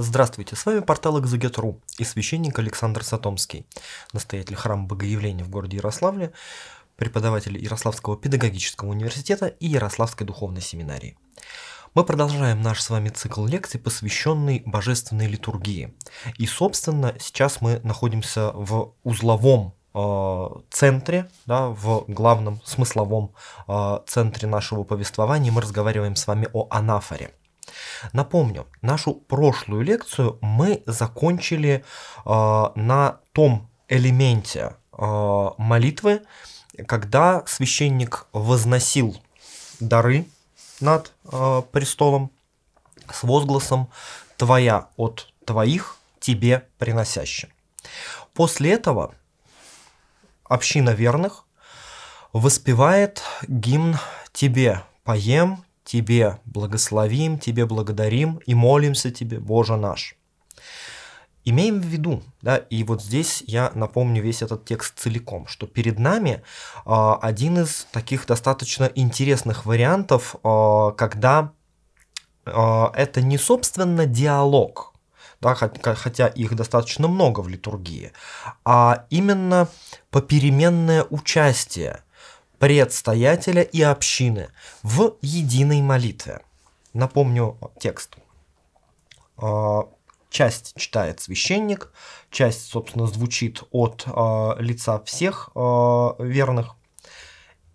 Здравствуйте, с вами портал Экзегет.ру и священник Александр Сатомский, настоятель храма Богоявления в городе Ярославле, преподаватель Ярославского педагогического университета и Ярославской духовной семинарии. Мы продолжаем наш с вами цикл лекций, посвященный божественной литургии. И, собственно, сейчас мы находимся в узловом э, центре, да, в главном смысловом э, центре нашего повествования мы разговариваем с вами о анафоре. Напомню, нашу прошлую лекцию мы закончили э, на том элементе э, молитвы, когда священник возносил дары над э, престолом с возгласом «Твоя от твоих тебе приносящим». После этого община верных воспевает гимн «Тебе поем, Тебе благословим, Тебе благодарим и молимся Тебе, Боже наш. Имеем в виду, да, и вот здесь я напомню весь этот текст целиком, что перед нами э, один из таких достаточно интересных вариантов, э, когда э, это не собственно диалог, да, хотя их достаточно много в литургии, а именно попеременное участие предстоятеля и общины в единой молитве. Напомню текст. А, часть читает священник, часть, собственно, звучит от а, лица всех а, верных.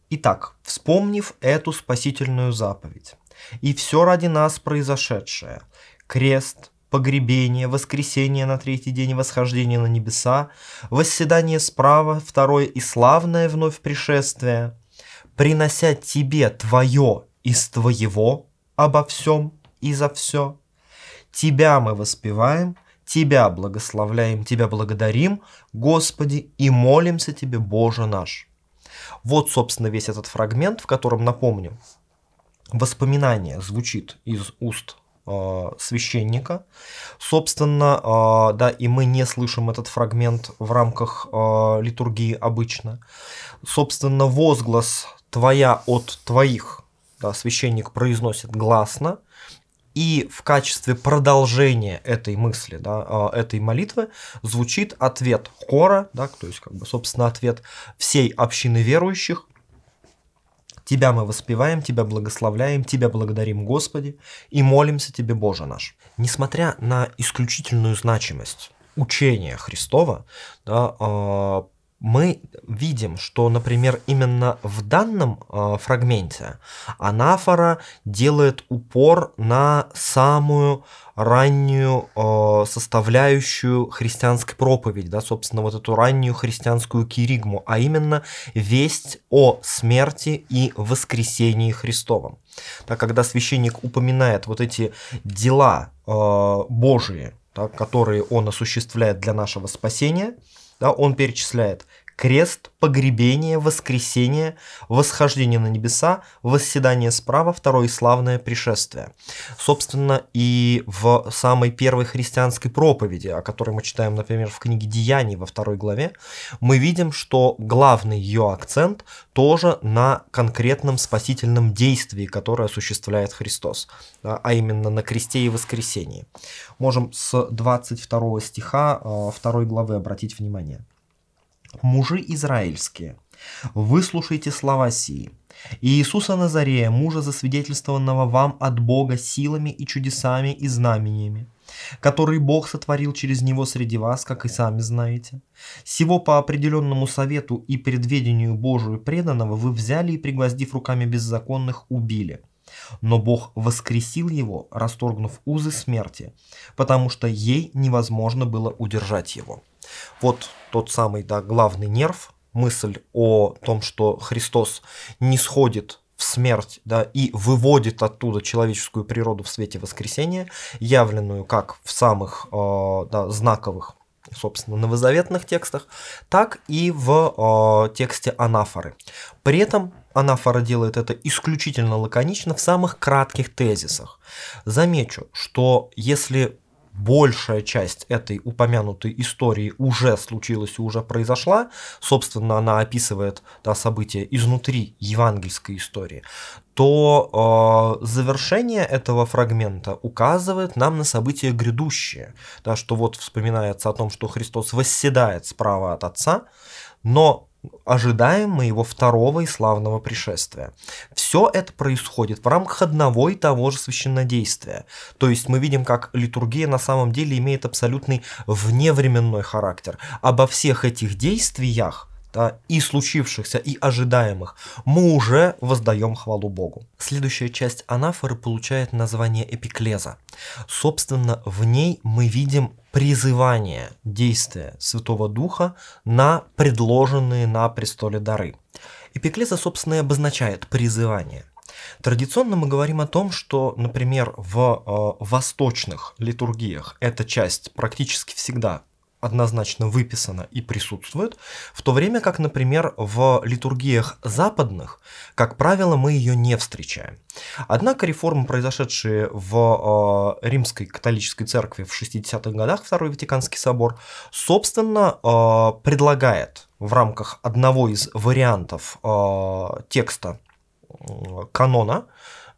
Итак, вспомнив эту спасительную заповедь, и все ради нас произошедшее, крест, погребение, воскресение на третий день, восхождение на небеса, восседание справа, второе и славное вновь пришествие, принося тебе твое из твоего обо всем и за все. Тебя мы воспеваем, Тебя благословляем, Тебя благодарим, Господи, и молимся Тебе, Боже наш. Вот, собственно, весь этот фрагмент, в котором, напомню, воспоминание звучит из уст Э, священника. Собственно, э, да, и мы не слышим этот фрагмент в рамках э, литургии обычно. Собственно, возглас «твоя от твоих» да, священник произносит гласно, и в качестве продолжения этой мысли, да, этой молитвы, звучит ответ хора, да, то есть, как бы, собственно, ответ всей общины верующих Тебя мы воспеваем, Тебя благословляем, Тебя благодарим, Господи, и молимся Тебе, Боже наш. Несмотря на исключительную значимость учения Христова да, а, мы видим, что, например, именно в данном э, фрагменте анафора делает упор на самую раннюю э, составляющую христианской проповеди, да, собственно, вот эту раннюю христианскую киригму, а именно весть о смерти и воскресении Христовом. Так, когда священник упоминает вот эти дела э, Божии, да, которые он осуществляет для нашего спасения, да, он перечисляет крест, погребение, воскресение, восхождение на небеса, восседание справа, второе славное пришествие. Собственно, и в самой первой христианской проповеди, о которой мы читаем, например, в книге «Деяний» во второй главе, мы видим, что главный ее акцент тоже на конкретном спасительном действии, которое осуществляет Христос, а, а именно на кресте и воскресении. Можем с 22 стиха а, второй главы обратить внимание мужи израильские, выслушайте слова сии. Иисуса Назарея, мужа засвидетельствованного вам от Бога силами и чудесами и знамениями, который Бог сотворил через него среди вас, как и сами знаете. Сего по определенному совету и предведению Божию преданного вы взяли и, пригвоздив руками беззаконных, убили. Но Бог воскресил его, расторгнув узы смерти, потому что ей невозможно было удержать его. Вот тот самый да, главный нерв, мысль о том, что Христос не сходит в смерть да, и выводит оттуда человеческую природу в свете воскресения, явленную как в самых э, да, знаковых собственно, новозаветных текстах, так и в э, тексте анафоры. При этом анафора делает это исключительно лаконично в самых кратких тезисах. Замечу, что если большая часть этой упомянутой истории уже случилась и уже произошла. Собственно, она описывает да, события изнутри евангельской истории то э, завершение этого фрагмента указывает нам на события грядущие, да, что вот вспоминается о том, что Христос восседает справа от Отца, но ожидаем мы его второго и славного пришествия. Все это происходит в рамках одного и того же священнодействия. То есть мы видим, как литургия на самом деле имеет абсолютный вневременной характер. Обо всех этих действиях да, и случившихся, и ожидаемых, мы уже воздаем хвалу Богу. Следующая часть анафоры получает название эпиклеза. Собственно, в ней мы видим призывание действия Святого Духа на предложенные на престоле дары. Эпиклеза, собственно, и обозначает призывание. Традиционно мы говорим о том, что, например, в э, восточных литургиях эта часть практически всегда однозначно выписано и присутствует, в то время как, например, в литургиях западных, как правило, мы ее не встречаем. Однако реформы, произошедшие в э, Римской католической церкви в 60-х годах, Второй Ватиканский собор, собственно, э, предлагает в рамках одного из вариантов э, текста э, канона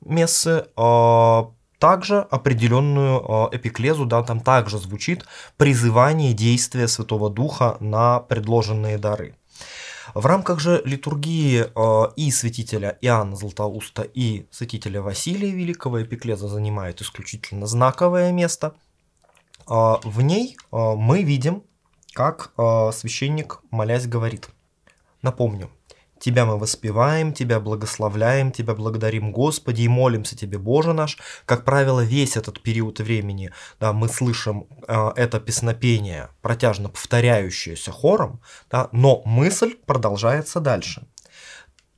мессы э, также определенную а, эпиклезу, да, там также звучит призывание действия Святого Духа на предложенные дары. В рамках же литургии а, и святителя Иоанна Златоуста, и святителя Василия Великого эпиклеза занимает исключительно знаковое место. А, в ней мы видим, как священник, молясь, говорит. Напомню, Тебя мы воспеваем, Тебя благословляем, Тебя благодарим, Господи, и молимся Тебе, Боже наш. Как правило, весь этот период времени да, мы слышим э, это песнопение, протяжно повторяющееся хором, да, но мысль продолжается дальше.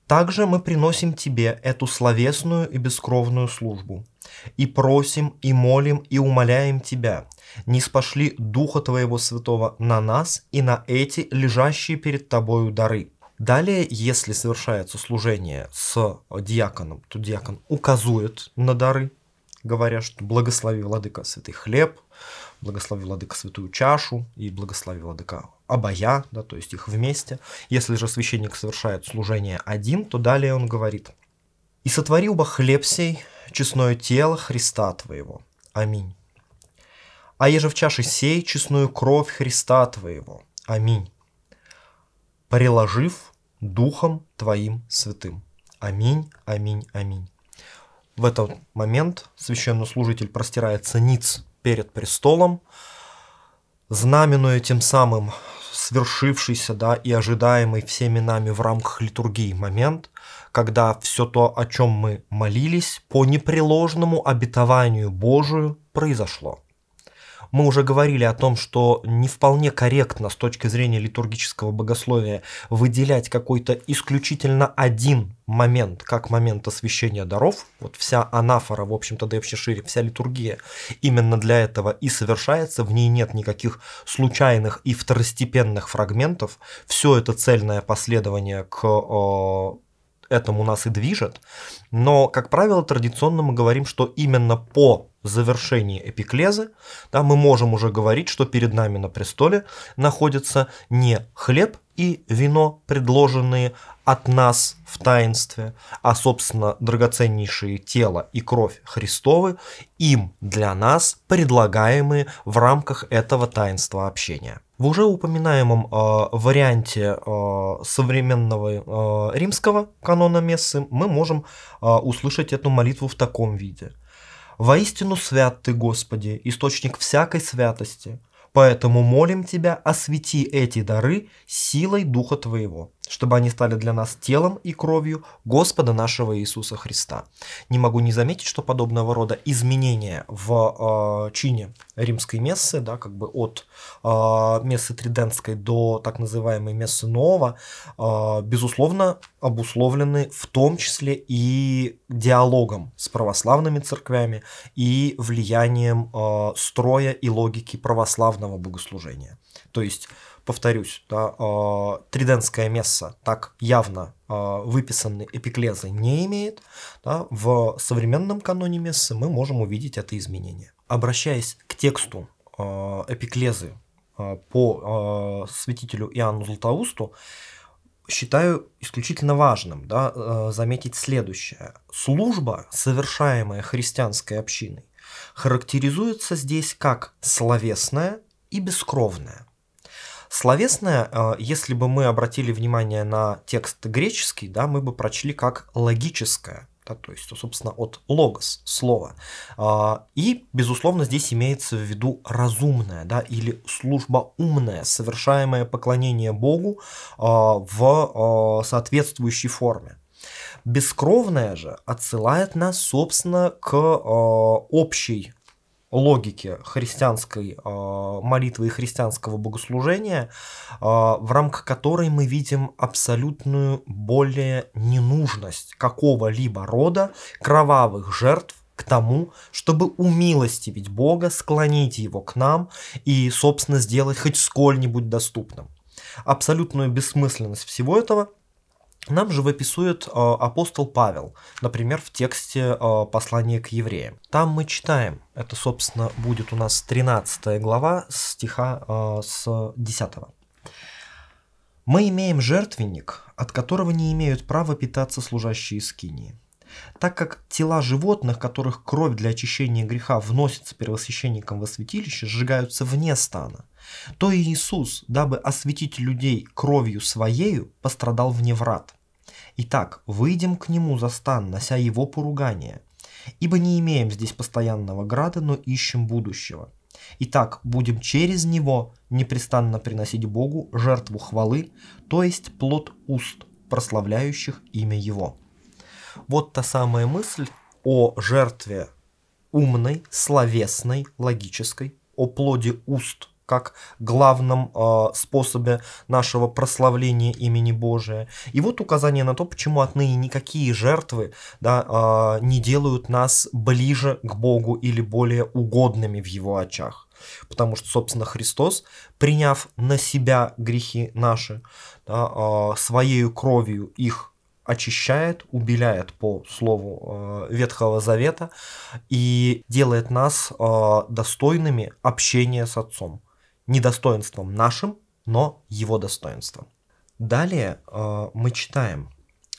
Также мы приносим Тебе эту словесную и бескровную службу. И просим, и молим, и умоляем Тебя, не спошли Духа Твоего Святого на нас и на эти лежащие перед Тобою дары – Далее, если совершается служение с диаконом, то диакон указует на дары, говоря, что благослови, владыка, святый хлеб, благослови, владыка, святую чашу и благослови, владыка, обоя, да, то есть их вместе. Если же священник совершает служение один, то далее он говорит «И сотворил бы хлеб сей, честное тело Христа твоего. Аминь. А еже в чаше сей, честную кровь Христа твоего. Аминь приложив Духом Твоим Святым. Аминь, аминь, аминь. В этот момент священнослужитель простирается ниц перед престолом, знаменуя тем самым свершившийся да, и ожидаемый всеми нами в рамках литургии момент, когда все то, о чем мы молились, по непреложному обетованию Божию произошло. Мы уже говорили о том, что не вполне корректно с точки зрения литургического богословия выделять какой-то исключительно один момент, как момент освящения даров. Вот вся анафора, в общем-то, да и вообще шире, вся литургия именно для этого и совершается. В ней нет никаких случайных и второстепенных фрагментов. Все это цельное последование к э, этому нас и движет. Но, как правило, традиционно мы говорим, что именно по завершении эпиклезы да, мы можем уже говорить, что перед нами на престоле находится не хлеб и вино, предложенные от нас в таинстве, а, собственно, драгоценнейшие тело и кровь Христовы, им для нас предлагаемые в рамках этого таинства общения. В уже упоминаемом э, варианте э, современного э, римского канона мессы мы можем э, услышать эту молитву в таком виде. «Воистину свят Ты, Господи, источник всякой святости, поэтому молим Тебя, освети эти дары силой Духа Твоего» чтобы они стали для нас телом и кровью Господа нашего Иисуса Христа. Не могу не заметить, что подобного рода изменения в э, чине римской мессы, да, как бы от э, мессы Триденской до так называемой мессы Нового, э, а, безусловно, обусловлены в том числе и диалогом с православными церквями и влиянием э, строя и логики православного богослужения. То есть повторюсь, да, э, триденская месса так явно э, а, выписанной эпиклезы не имеет. Да, в современном каноне мессы мы можем увидеть это изменение. Обращаясь к тексту э, эпиклезы э, по э, святителю Иоанну Златоусту, считаю исключительно важным да, заметить следующее. Служба, совершаемая христианской общиной, характеризуется здесь как словесная и бескровная. Словесное, э, если бы мы обратили внимание на текст греческий, да, мы бы прочли как логическое, да, то есть, собственно, от логос слова. А, и, безусловно, здесь имеется в виду разумное, да, или служба умная, совершаемое поклонение Богу а, в а, соответствующей форме. Бескровное же отсылает нас, собственно, к общей логике христианской а, молитвы и христианского богослужения, а, в рамках которой мы видим абсолютную более ненужность какого-либо рода кровавых жертв к тому, чтобы умилостивить Бога, склонить его к нам и, собственно, сделать хоть сколь-нибудь доступным. Абсолютную бессмысленность всего этого – нам же выписует э, апостол Павел, например, в тексте э, послания к евреям. Там мы читаем, это, собственно, будет у нас 13 глава стиха э, с 10. «Мы имеем жертвенник, от которого не имеют права питаться служащие скинии. Так как тела животных, которых кровь для очищения греха вносится первосвященником во святилище, сжигаются вне стана, то и Иисус, дабы осветить людей кровью Своею, пострадал вне врат. Итак, выйдем к нему за стан, нося его поругание. Ибо не имеем здесь постоянного града, но ищем будущего. Итак, будем через него непрестанно приносить Богу жертву хвалы, то есть плод уст, прославляющих имя Его. Вот та самая мысль о жертве умной, словесной, логической, о плоде уст как главном э, способе нашего прославления имени Божия. И вот указание на то, почему отныне никакие жертвы да, э, не делают нас ближе к Богу или более угодными в Его очах. Потому что, собственно, Христос, приняв на себя грехи наши, да, э, а, своею кровью их очищает, убеляет по слову э, Ветхого Завета и делает нас э, достойными общения с Отцом недостоинством нашим, но его достоинством. Далее э, мы читаем.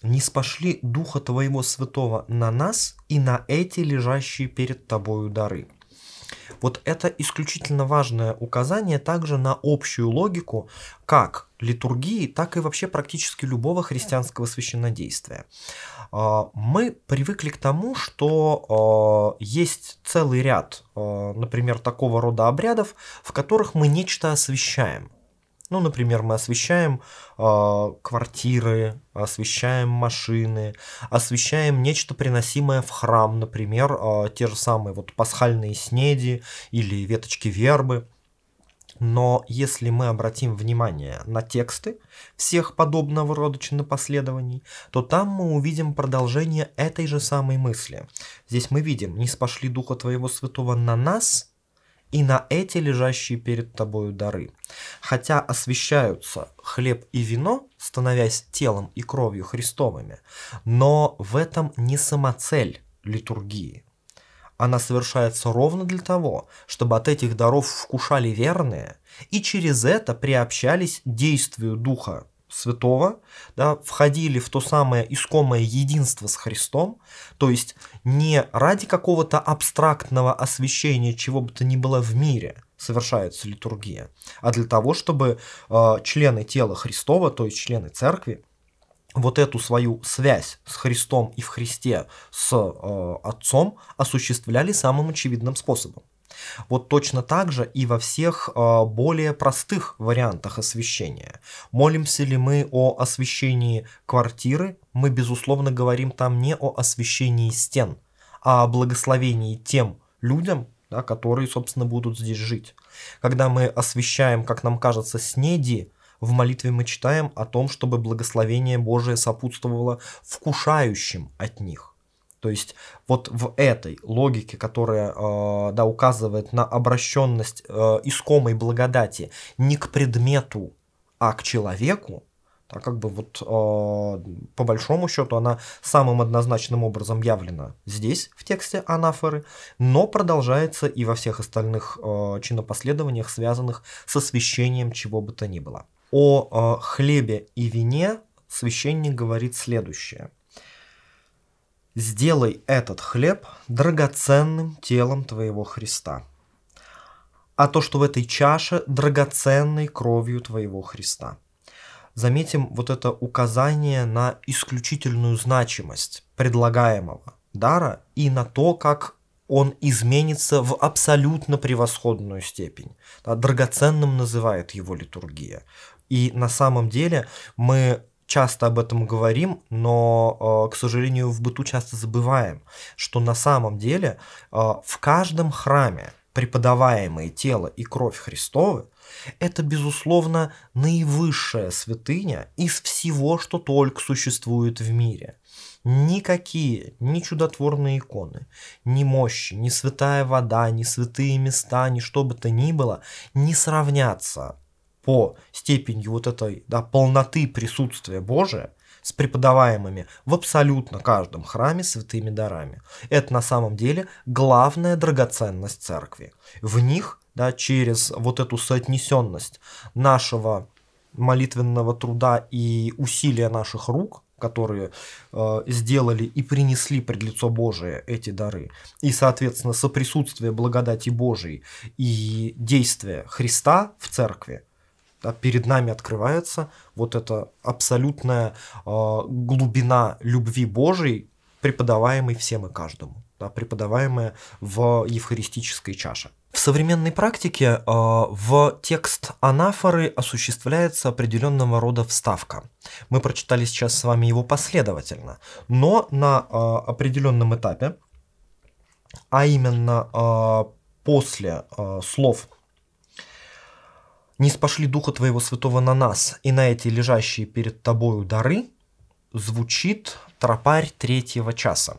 «Не спошли Духа Твоего Святого на нас и на эти лежащие перед Тобою дары». Вот это исключительно важное указание также на общую логику, как литургии, так и вообще практически любого христианского священнодействия. А, мы привыкли к тому, что а, есть целый ряд, а, например, такого рода обрядов, в которых мы нечто освещаем. Ну, например, мы освещаем квартиры, освещаем машины, освещаем нечто приносимое в храм, например, те же самые вот пасхальные снеди или веточки вербы. Но если мы обратим внимание на тексты всех подобного рода чинопоследований, то там мы увидим продолжение этой же самой мысли. Здесь мы видим «Не спошли Духа Твоего Святого на нас, и на эти лежащие перед тобою дары. Хотя освещаются хлеб и вино, становясь телом и кровью Христовыми, но в этом не самоцель литургии. Она совершается ровно для того, чтобы от этих даров вкушали верные и через это приобщались действию Духа Святого, да, входили в то самое искомое единство с Христом, то есть не ради какого-то абстрактного освящения чего бы то ни было в мире совершается литургия, а для того, чтобы э, члены тела Христова, то есть члены церкви, вот эту свою связь с Христом и в Христе с э, Отцом осуществляли самым очевидным способом. Вот точно так же и во всех э, более простых вариантах освещения. Молимся ли мы о освещении квартиры, мы, безусловно, говорим там не о освещении стен, а о благословении тем людям, да, которые, собственно, будут здесь жить. Когда мы освещаем, как нам кажется, снеди, в молитве мы читаем о том, чтобы благословение Божие сопутствовало вкушающим от них. То есть вот в этой логике, которая э, да, указывает на обращенность э, искомой благодати не к предмету, а к человеку, так как бы вот э, по большому счету она самым однозначным образом явлена здесь, в тексте анафоры, но продолжается и во всех остальных э, чинопоследованиях, связанных со священием чего бы то ни было о э, хлебе и вине священник говорит следующее. «Сделай этот хлеб драгоценным телом твоего Христа, а то, что в этой чаше, драгоценной кровью твоего Христа». Заметим вот это указание на исключительную значимость предлагаемого дара и на то, как он изменится в абсолютно превосходную степень. драгоценным называет его литургия. И на самом деле мы часто об этом говорим, но, э, к сожалению, в быту часто забываем, что на самом деле э, в каждом храме преподаваемое тело и кровь Христовы – это, безусловно, наивысшая святыня из всего, что только существует в мире. Никакие, ни чудотворные иконы, ни мощи, ни святая вода, ни святые места, ни что бы то ни было не сравнятся по степени вот этой да, полноты присутствия Божия с преподаваемыми в абсолютно каждом храме святыми дарами. Это на самом деле главная драгоценность церкви. В них, да, через вот эту соотнесенность нашего молитвенного труда и усилия наших рук, которые э, сделали и принесли пред лицо Божие эти дары, и, соответственно, соприсутствие благодати Божией и действия Христа в церкви, перед нами открывается вот эта абсолютная э, глубина любви Божией, преподаваемой всем и каждому, да, преподаваемая в евхаристической чаше. В современной практике э, в текст анафоры осуществляется определенного рода вставка. Мы прочитали сейчас с вами его последовательно, но на э, определенном этапе, а именно э, после слов не спошли Духа Твоего Святого на нас и на эти лежащие перед Тобою дары, звучит тропарь третьего часа.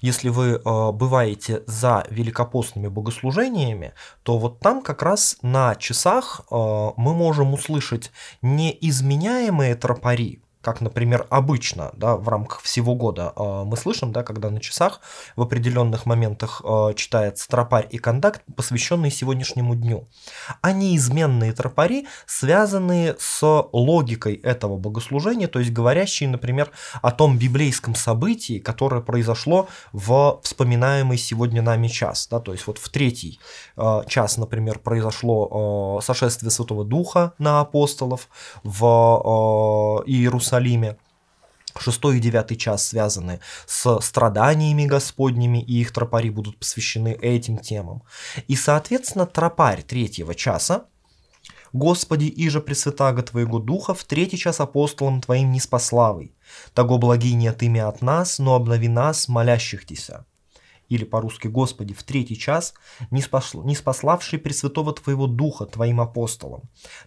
Если вы э, бываете за великопостными богослужениями, то вот там как раз на часах э, мы можем услышать неизменяемые тропари, как, например, обычно да, в рамках всего года а, мы слышим, да, когда на часах в определенных моментах а, читается тропарь и контакт, посвященный сегодняшнему дню. А неизменные тропари связаны с логикой этого богослужения, то есть говорящие, например, о том библейском событии, которое произошло в вспоминаемый сегодня нами час. Да, то есть вот в третий а, час, например, произошло сошествие Святого Духа на апостолов в Иерусалим, Иерусалиме. Шестой и девятый час связаны с страданиями Господними, и их тропари будут посвящены этим темам. И, соответственно, тропарь третьего часа, Господи, иже пресвятаго Твоего Духа, в третий час апостолам Твоим не спаславый. Того благиня Ты от нас, но обнови нас, молящихся или по-русски «Господи, в третий час, не, спасло, не спаславший Пресвятого Твоего Духа Твоим апостолам.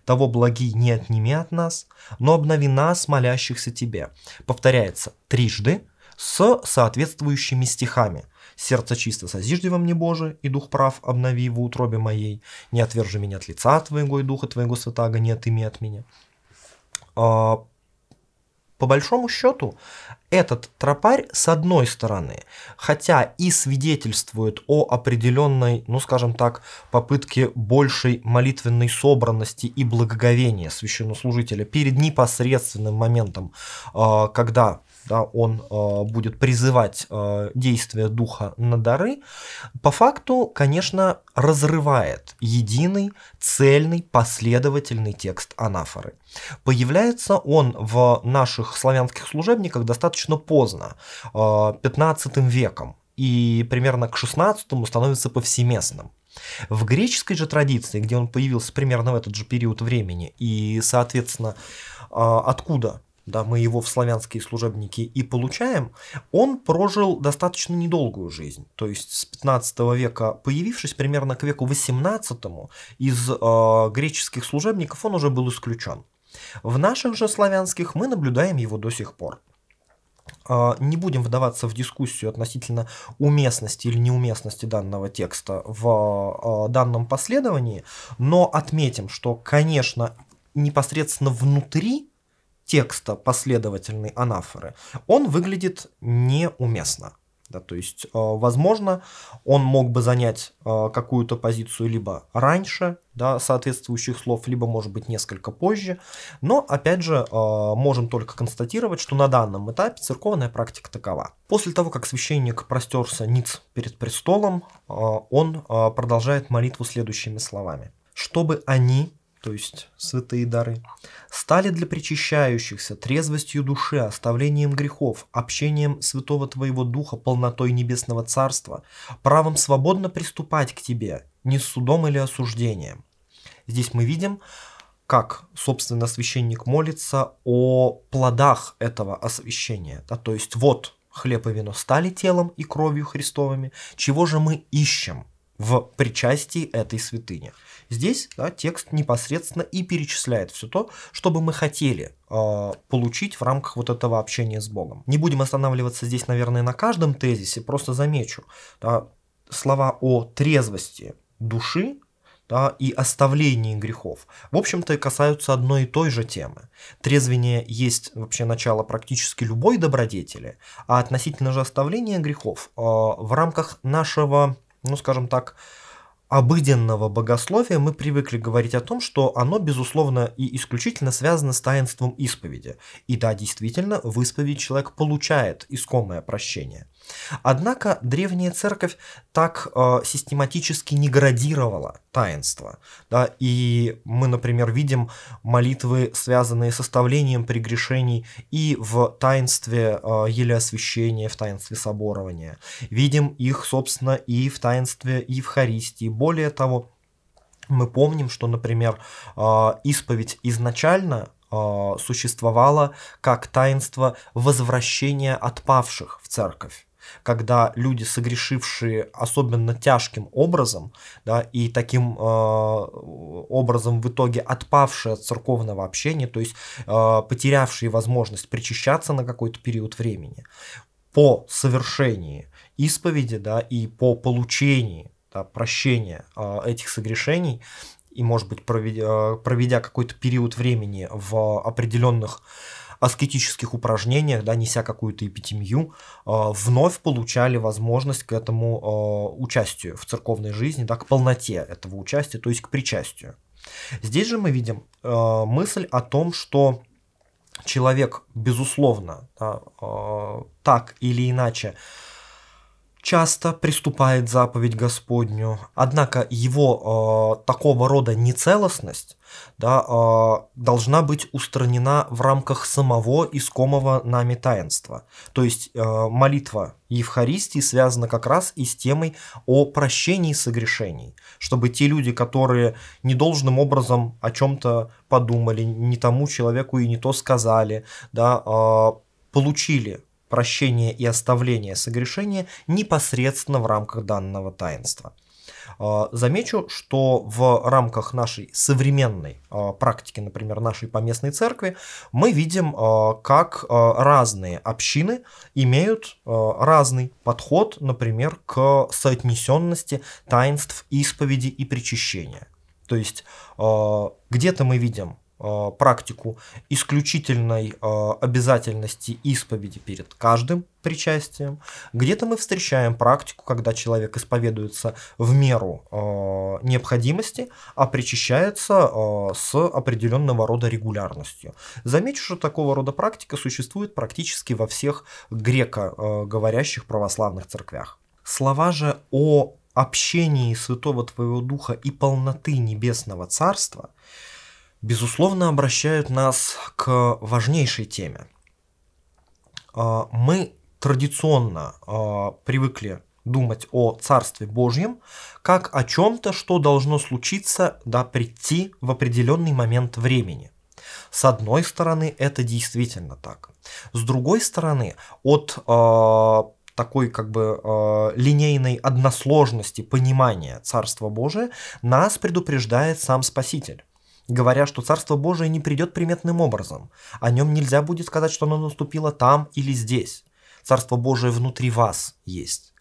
Того благи не отними от нас, но обнови нас, молящихся Тебе». Повторяется трижды с соответствующими стихами. «Сердце чисто созижди во мне, Боже, и дух прав обнови в утробе моей. Не отвержи меня от лица Твоего и духа Твоего святаго, не отыми от меня». А, по большому счету, этот тропарь, с одной стороны, хотя и свидетельствует о определенной, ну скажем так, попытке большей молитвенной собранности и благоговения священнослужителя перед непосредственным моментом, а, когда да, он э, будет призывать э, действие духа на дары, по факту, конечно, разрывает единый, цельный, последовательный текст анафоры. Появляется он в наших славянских служебниках достаточно поздно, э, 15 веком, и примерно к 16 становится повсеместным. В греческой же традиции, где он появился примерно в этот же период времени, и, соответственно, э, откуда да, мы его в славянские служебники и получаем, он прожил достаточно недолгую жизнь. То есть с 15 века, появившись примерно к веку 18, из э, греческих служебников он уже был исключен. В наших же славянских мы наблюдаем его до сих пор. Э, не будем вдаваться в дискуссию относительно уместности или неуместности данного текста в э, данном последовании, но отметим, что, конечно, непосредственно внутри текста последовательной анафоры, он выглядит неуместно. Да, то есть, э, возможно, он мог бы занять э, какую-то позицию либо раньше да, соответствующих слов, либо, может быть, несколько позже. Но, опять же, э, можем только констатировать, что на данном этапе церковная практика такова. После того, как священник простерся ниц перед престолом, э, он э, продолжает молитву следующими словами. «Чтобы они, то есть святые дары, стали для причащающихся трезвостью души, оставлением грехов, общением Святого Твоего Духа, полнотой Небесного Царства, правом свободно приступать к Тебе, не с судом или осуждением. Здесь мы видим, как, собственно, священник молится о плодах этого освящения. Да? То есть вот хлеб и вино стали телом и кровью Христовыми, чего же мы ищем – в причастии этой святыни. Здесь да, текст непосредственно и перечисляет все то, что бы мы хотели э, получить в рамках вот этого общения с Богом. Не будем останавливаться здесь, наверное, на каждом тезисе, просто замечу да, слова о трезвости души да, и оставлении грехов, в общем-то, касаются одной и той же темы. Трезвение есть вообще начало практически любой добродетели, а относительно же оставления грехов э, в рамках нашего ну скажем так, обыденного богословия мы привыкли говорить о том, что оно, безусловно, и исключительно связано с таинством исповеди. И да, действительно, в исповеди человек получает искомое прощение. Однако древняя церковь так э, систематически не градировала таинство. Да? И мы, например, видим молитвы, связанные с составлением прегрешений и в таинстве э, елеосвящения, в таинстве соборования. Видим их, собственно, и в таинстве Евхаристии. Более того, мы помним, что, например, э, исповедь изначально э, существовала как таинство возвращения отпавших в церковь когда люди, согрешившие особенно тяжким образом, да, и таким э, образом в итоге отпавшие от церковного общения, то есть э, потерявшие возможность причащаться на какой-то период времени, по совершении исповеди, да, и по получении да, прощения э, этих согрешений, и, может быть, проведя, э, проведя какой-то период времени в определенных э, аскетических упражнениях, да, неся какую-то эпитемию, а, вновь получали возможность к этому а, участию в церковной жизни, да, к полноте этого участия, то есть к причастию. Здесь же мы видим а, мысль о том, что человек, безусловно, так или иначе, часто приступает заповедь Господню, однако его э, такого рода нецелостность да, а, должна быть устранена в рамках самого искомого нами таинства. То есть а, молитва Евхаристии связана как раз и с темой о прощении согрешений, чтобы те люди, которые недолжным образом о чем-то подумали, не тому человеку и не то сказали, да, а, получили прощение и оставление согрешения непосредственно в рамках данного таинства. А, замечу, что в рамках нашей современной а, практики, например, нашей поместной церкви, мы видим, а, как разные общины имеют разный подход, например, к соотнесенности таинств исповеди и причащения. То есть где-то мы видим Э, практику исключительной э, обязательности исповеди перед каждым причастием. Где-то мы встречаем практику, когда человек исповедуется в меру э, необходимости, а причащается с определенного рода регулярностью. Замечу, что такого рода практика существует практически во всех греко-говорящих православных церквях. Слова же о общении Святого Твоего Духа и полноты Небесного Царства – безусловно, обращают нас к важнейшей теме. А, мы традиционно а, привыкли думать о Царстве Божьем как о чем-то, что должно случиться, да, прийти в определенный момент времени. С одной стороны, это действительно так. С другой стороны, от а, такой как бы э, линейной односложности понимания Царства Божия нас предупреждает сам Спаситель говоря, что Царство Божие не придет приметным образом. О нем нельзя будет сказать, что оно наступило там или здесь. Царство Божие внутри вас есть.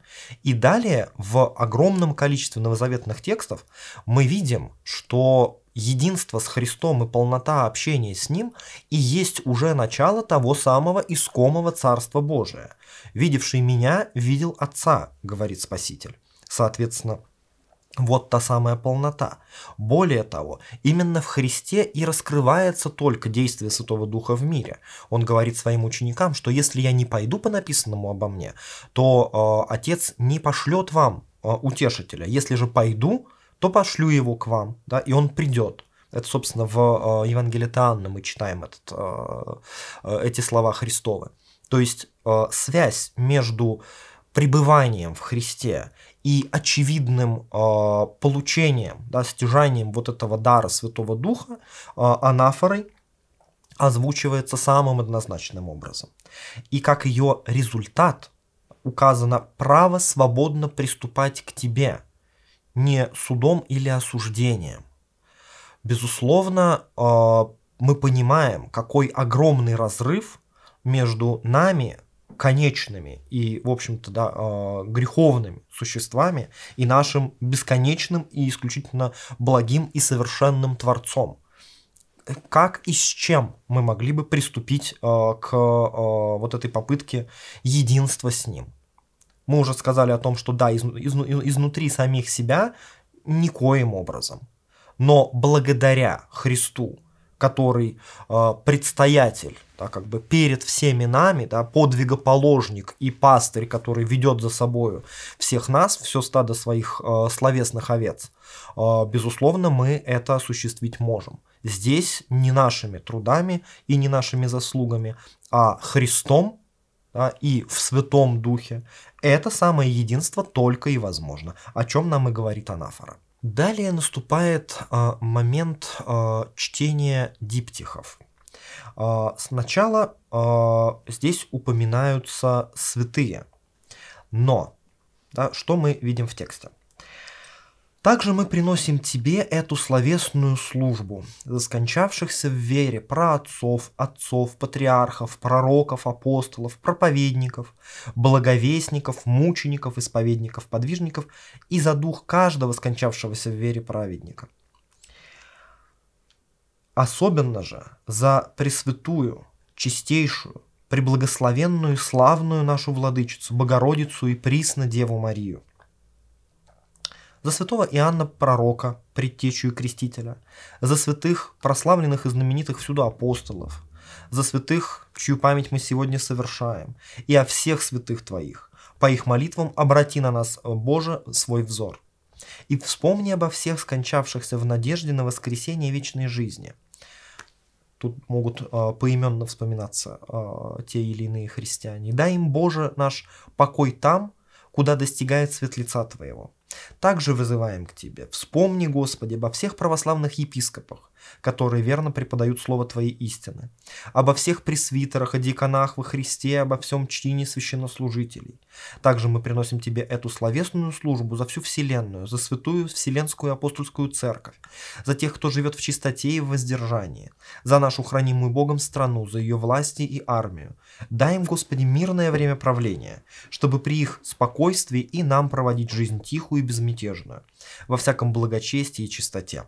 И далее в огромном количестве новозаветных текстов мы видим, что единство с Христом и полнота общения с Ним и есть уже начало того самого искомого Царства Божия. «Видевший меня, видел Отца», говорит Спаситель. Соответственно, вот та самая полнота. Более того, именно в Христе и раскрывается только действие Святого Духа в мире. Он говорит своим ученикам, что если я не пойду по написанному обо мне, то э, Отец не пошлет вам э, утешителя. Если же пойду, то пошлю его к вам, да, и он придет. Это, собственно, в э, Евангелии Таанна мы читаем этот, э, э, эти слова Христовы. То есть э, связь между пребыванием в Христе и очевидным э, получением, да, стяжанием вот этого дара Святого Духа э, анафорой озвучивается самым однозначным образом. И как ее результат указано право свободно приступать к тебе, не судом или осуждением. Безусловно, э, мы понимаем, какой огромный разрыв между нами, конечными и, в общем-то, да, а, греховными существами и нашим бесконечным и исключительно благим и совершенным Творцом. Как и с чем мы могли бы приступить а, к а, вот этой попытке единства с Ним? Мы уже сказали о том, что да, из, из, изнутри самих себя никоим образом. Но благодаря Христу который э, предстоятель, да, как бы перед всеми нами, да, подвигоположник и пастырь, который ведет за собой всех нас, все стадо своих э, словесных овец, э, безусловно, мы это осуществить можем. Здесь не нашими трудами и не нашими заслугами, а Христом да, и в Святом Духе. Это самое единство только и возможно, о чем нам и говорит анафора. Далее наступает а, момент а, чтения диптихов. А, сначала а, здесь упоминаются святые, но да, что мы видим в тексте? Также мы приносим тебе эту словесную службу, за скончавшихся в вере праотцов, отцов, патриархов, пророков, апостолов, проповедников, благовестников, мучеников, исповедников, подвижников и за дух каждого скончавшегося в вере праведника. Особенно же за пресвятую, чистейшую, преблагословенную и славную нашу владычицу, Богородицу и присно Деву Марию, за святого Иоанна Пророка, предтечу и крестителя, за святых, прославленных и знаменитых всюду апостолов, за святых, чью память мы сегодня совершаем, и о всех святых твоих. По их молитвам обрати на нас, э, Боже, свой взор. И вспомни обо всех скончавшихся в надежде на воскресение вечной жизни. Тут могут э, поименно вспоминаться э, те или иные христиане. Дай им, Боже, наш покой там, куда достигает свет лица Твоего. Также вызываем к Тебе, вспомни, Господи, обо всех православных епископах, которые верно преподают слово Твоей истины, обо всех пресвитерах и диаконах во Христе, обо всем чтении священнослужителей. Также мы приносим Тебе эту словесную службу за всю Вселенную, за святую Вселенскую апостольскую церковь, за тех, кто живет в чистоте и в воздержании, за нашу хранимую Богом страну, за ее власти и армию. Дай им, Господи, мирное время правления, чтобы при их спокойствии и нам проводить жизнь тихую и безмятежную, во всяком благочестии и чистоте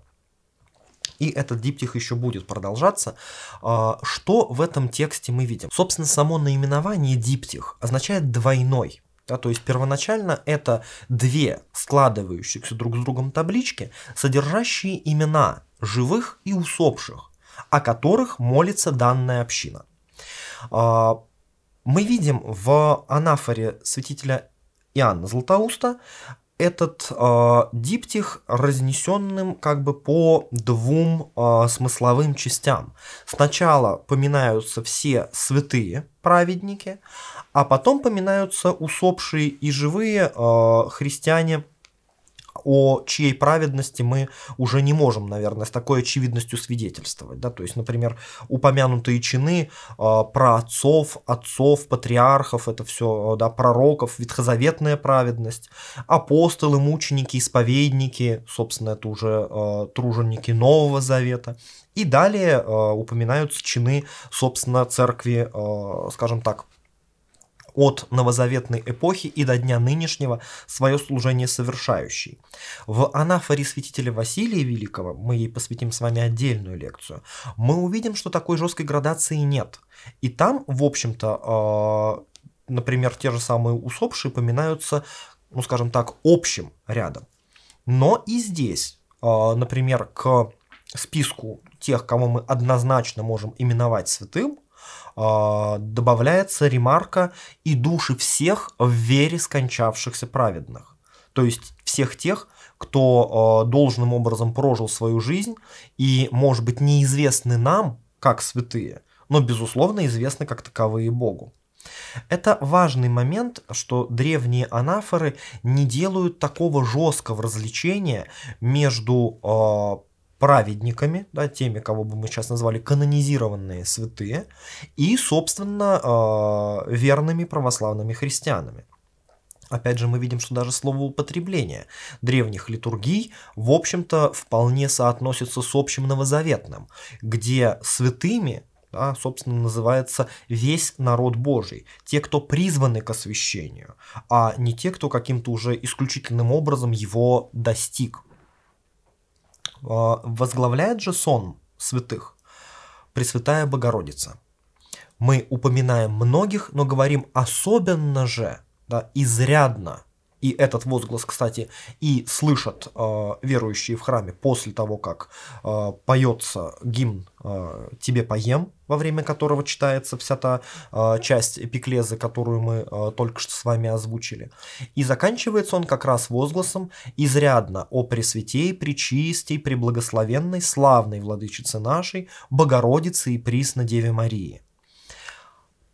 и этот диптих еще будет продолжаться. А, что в этом тексте мы видим? Собственно, само наименование диптих означает «двойной». Да, то есть первоначально это две складывающиеся друг с другом таблички, содержащие имена живых и усопших, о которых молится данная община. А, мы видим в анафоре святителя Иоанна Златоуста этот э, диптих разнесенным как бы по двум э, смысловым частям. Сначала поминаются все святые праведники, а потом поминаются усопшие и живые э, христиане о чьей праведности мы уже не можем, наверное, с такой очевидностью свидетельствовать. Да? То есть, например, упомянутые чины э, про отцов, отцов, патриархов, это все да, пророков, ветхозаветная праведность, апостолы, мученики, исповедники, собственно, это уже э, труженики Нового Завета. И далее э, упоминаются чины, собственно, церкви, э, скажем так, от новозаветной эпохи и до дня нынешнего свое служение совершающий. В анафоре святителя Василия Великого, мы ей посвятим с вами отдельную лекцию, мы увидим, что такой жесткой градации нет. И там, в общем-то, э, например, те же самые усопшие поминаются, ну скажем так, общим рядом. Но и здесь, э, например, к списку тех, кого мы однозначно можем именовать святым, а, добавляется ремарка «и души всех в вере скончавшихся праведных». То есть всех тех, кто а, должным образом прожил свою жизнь и, может быть, неизвестны нам, как святые, но, безусловно, известны как таковые Богу. Это важный момент, что древние анафоры не делают такого жесткого развлечения между а, праведниками, да, теми, кого бы мы сейчас назвали канонизированные святые, и, собственно, э, верными православными христианами. Опять же, мы видим, что даже слово употребление древних литургий, в общем-то, вполне соотносится с общим новозаветным, где святыми да, собственно, называется «весь народ Божий», те, кто призваны к освящению, а не те, кто каким-то уже исключительным образом его достиг. А, возглавляет же сон святых, Пресвятая Богородица. Мы упоминаем многих, но говорим особенно же, да, изрядно и этот возглас, кстати, и слышат э, верующие в храме после того, как э, поется гимн э, «Тебе поем», во время которого читается вся та э, часть эпиклезы, которую мы э, только что с вами озвучили. И заканчивается он как раз возгласом «Изрядно, о Пресвятей, Пречистей, Преблагословенной, Славной Владычице нашей, Богородице и Присно Деве Марии»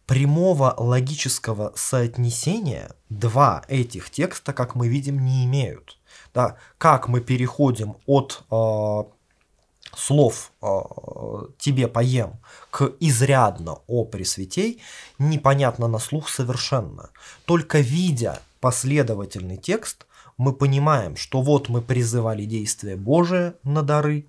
прямого логического соотнесения два этих текста, как мы видим, не имеют. Да, как мы переходим от э, слов э, «тебе поем» к «изрядно о пресвятей» непонятно на слух совершенно. Только видя последовательный текст, мы понимаем, что вот мы призывали действие Божие на дары,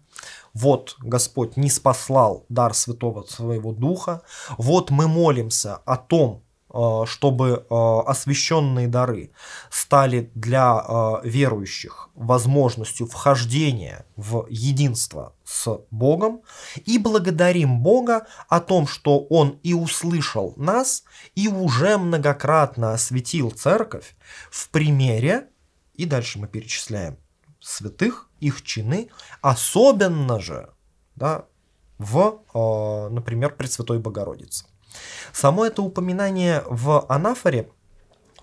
вот Господь не спаслал дар Святого Своего Духа, вот мы молимся о том, э, чтобы э, освященные дары стали для э, верующих возможностью вхождения в единство с Богом и благодарим Бога о том, что Он и услышал нас, и уже многократно осветил церковь в примере, и дальше мы перечисляем святых, их чины, особенно же да, в, э, например, Пресвятой Богородице. Само это упоминание в анафоре,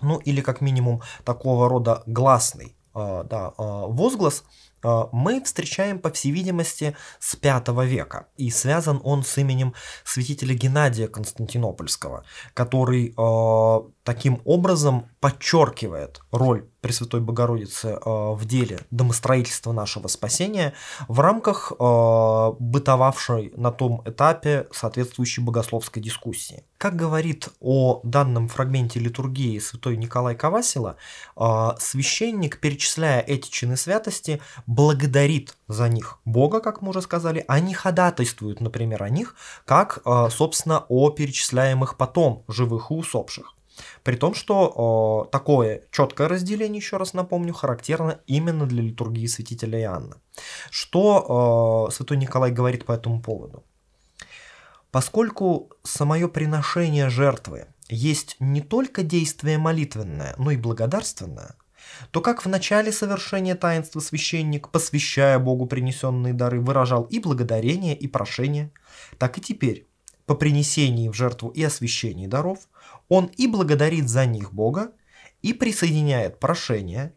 ну или как минимум такого рода гласный э, да, э, возглас, э, мы встречаем, по всей видимости, с V века, и связан он с именем святителя Геннадия Константинопольского, который э, таким образом подчеркивает роль Пресвятой Богородицы э, в деле домостроительства нашего спасения в рамках э, бытовавшей на том этапе соответствующей богословской дискуссии. Как говорит о данном фрагменте литургии святой Николай Кавасила, э, священник, перечисляя эти чины святости, благодарит за них Бога, как мы уже сказали, они ходатайствуют, например, о них, как, собственно, о перечисляемых потом живых и усопших. При том, что э, такое четкое разделение, еще раз напомню, характерно именно для литургии святителя Иоанна. Что э, святой Николай говорит по этому поводу? Поскольку самое приношение жертвы есть не только действие молитвенное, но и благодарственное, то как в начале совершения таинства священник, посвящая Богу принесенные дары, выражал и благодарение, и прошение, так и теперь, по принесении в жертву и освящении даров, он и благодарит за них Бога, и присоединяет прошение,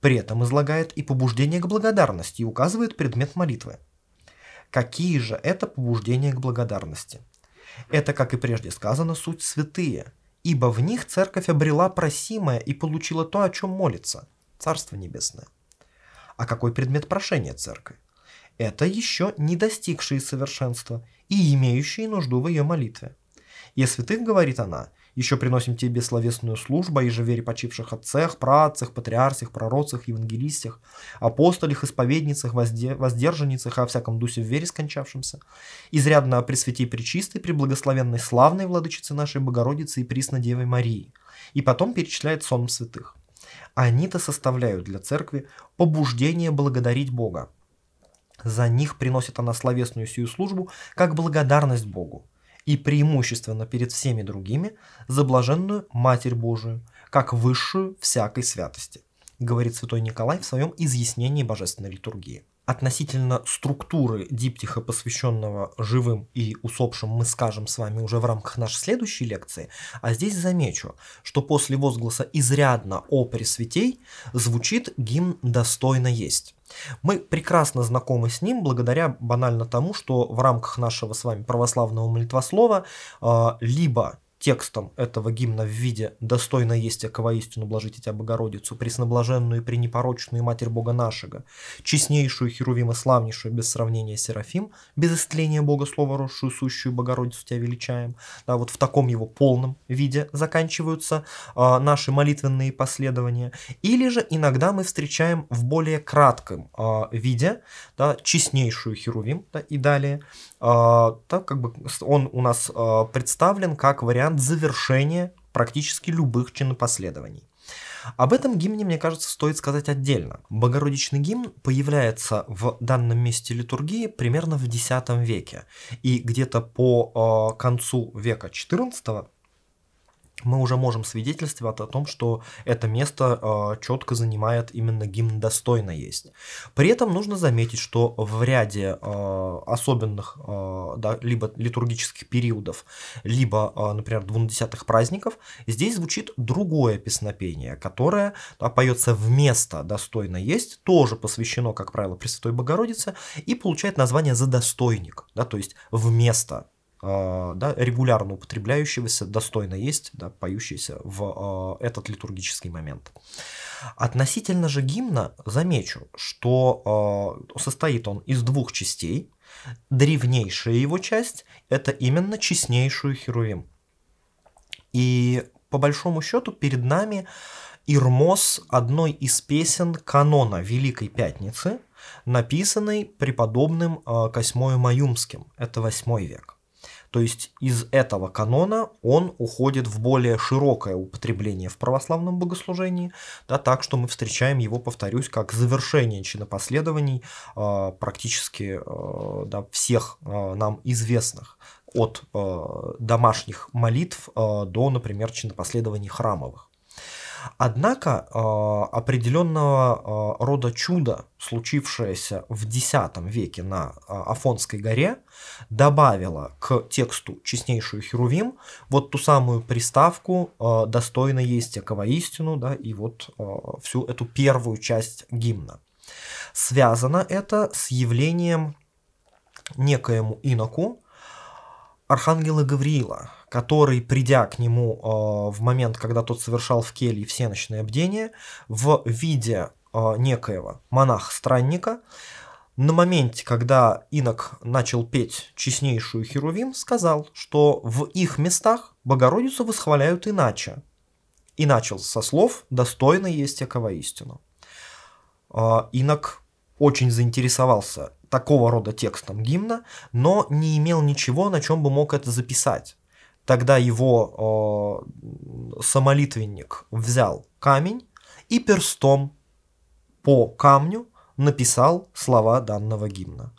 при этом излагает и побуждение к благодарности и указывает предмет молитвы. Какие же это побуждения к благодарности? Это, как и прежде сказано, суть святые, ибо в них церковь обрела просимое и получила то, о чем молится – Царство Небесное. А какой предмет прошения церкви? Это еще не достигшие совершенства и имеющие нужду в ее молитве. И святых говорит она – еще приносим тебе словесную службу, и же верь почивших отцех, працах, патриарсих, пророцах, евангелистях, апостолях, исповедницах, возде, воздержанницах, о всяком дусе в вере скончавшемся. Изрядно пресвети причистой, преблагословенной славной владычице нашей Богородицы и присно Девы Марии. И потом перечисляет сон святых. Они-то составляют для церкви побуждение благодарить Бога. За них приносит она словесную сию службу как благодарность Богу и преимущественно перед всеми другими за блаженную Матерь Божию, как высшую всякой святости, говорит святой Николай в своем изъяснении Божественной литургии относительно структуры диптиха, посвященного живым и усопшим, мы скажем с вами уже в рамках нашей следующей лекции. А здесь замечу, что после возгласа «изрядно о пресвятей» звучит гимн «достойно есть». Мы прекрасно знакомы с ним благодаря банально тому, что в рамках нашего с вами православного молитвослова э, либо текстом этого гимна в виде «Достойно есть, кого истину блажите тебя, Богородицу, пресноблаженную и пренепорочную Матерь Бога нашего, честнейшую Херувим и славнейшую без сравнения Серафим, без истления Бога Слова росшую, сущую Богородицу тебя величаем». Да, вот в таком его полном виде заканчиваются э, наши молитвенные последования. Или же иногда мы встречаем в более кратком э, виде да, «Честнейшую Херувим» да, и далее а, так как бы он у нас а, представлен как вариант завершения практически любых чинопоследований. Об этом гимне, мне кажется, стоит сказать отдельно. Богородичный гимн появляется в данном месте литургии примерно в X веке, и где-то по а, концу века XIV мы уже можем свидетельствовать о том, что это место а, четко занимает именно гимн достойно есть. При этом нужно заметить, что в ряде а, особенных а, да, либо литургических периодов, либо, например, двунадесятых праздников, здесь звучит другое песнопение, которое да, поется вместо достойно есть, тоже посвящено, как правило, Пресвятой Богородице и получает название «Задостойник», да, то есть «вместо Э, да, регулярно употребляющегося, достойно есть, да, поющийся в э, этот литургический момент. Относительно же гимна замечу, что э, состоит он из двух частей. Древнейшая его часть – это именно честнейшую Херувим. И по большому счету перед нами Ирмос одной из песен канона Великой Пятницы, написанной преподобным Косьмою Маюмским. Это 8 век. То есть из этого канона он уходит в более широкое употребление в православном богослужении, да, так что мы встречаем его, повторюсь, как завершение чинопоследований э, а, практически э, да, всех э, нам известных от э, домашних молитв э, до, например, чинопоследований храмовых. Однако э, определенного э, рода чудо, случившееся в X веке на э, Афонской горе, добавило к тексту «Честнейшую Херувим» вот ту самую приставку «Достойно есть якова истину» да, и вот всю эту первую часть гимна. Связано это с явлением некоему иноку, архангела Гавриила, который, придя к нему э, в момент, когда тот совершал в келье всеночное бдение, в виде э, некоего монаха-странника, на моменте, когда инок начал петь честнейшую Херувим, сказал, что в их местах Богородицу восхваляют иначе. И начал со слов «достойно есть якова истину». Э, инок очень заинтересовался такого рода текстом гимна, но не имел ничего, на чем бы мог это записать. Тогда его э, самолитвенник взял камень и перстом по камню написал слова данного гимна.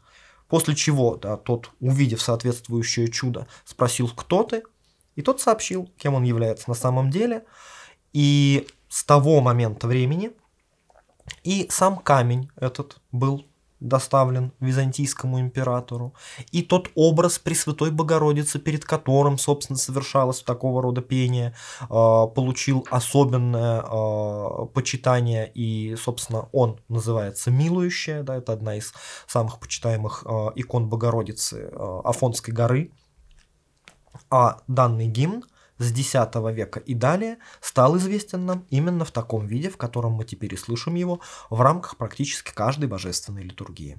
После чего да, тот, увидев соответствующее чудо, спросил, кто ты, и тот сообщил, кем он является на самом деле. И с того момента времени и сам камень этот был доставлен византийскому императору, и тот образ Пресвятой Богородицы, перед которым, собственно, совершалось такого рода пение, а, получил особенное а, почитание, и, собственно, он называется «Милующая», да, это одна из самых почитаемых а, икон Богородицы Афонской горы, а данный гимн – с X века и далее стал известен нам именно в таком виде, в котором мы теперь и слышим его в рамках практически каждой божественной литургии.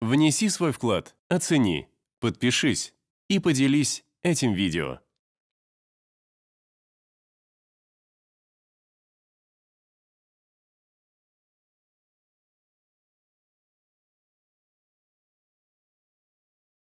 Внеси свой вклад, оцени, подпишись и поделись этим видео.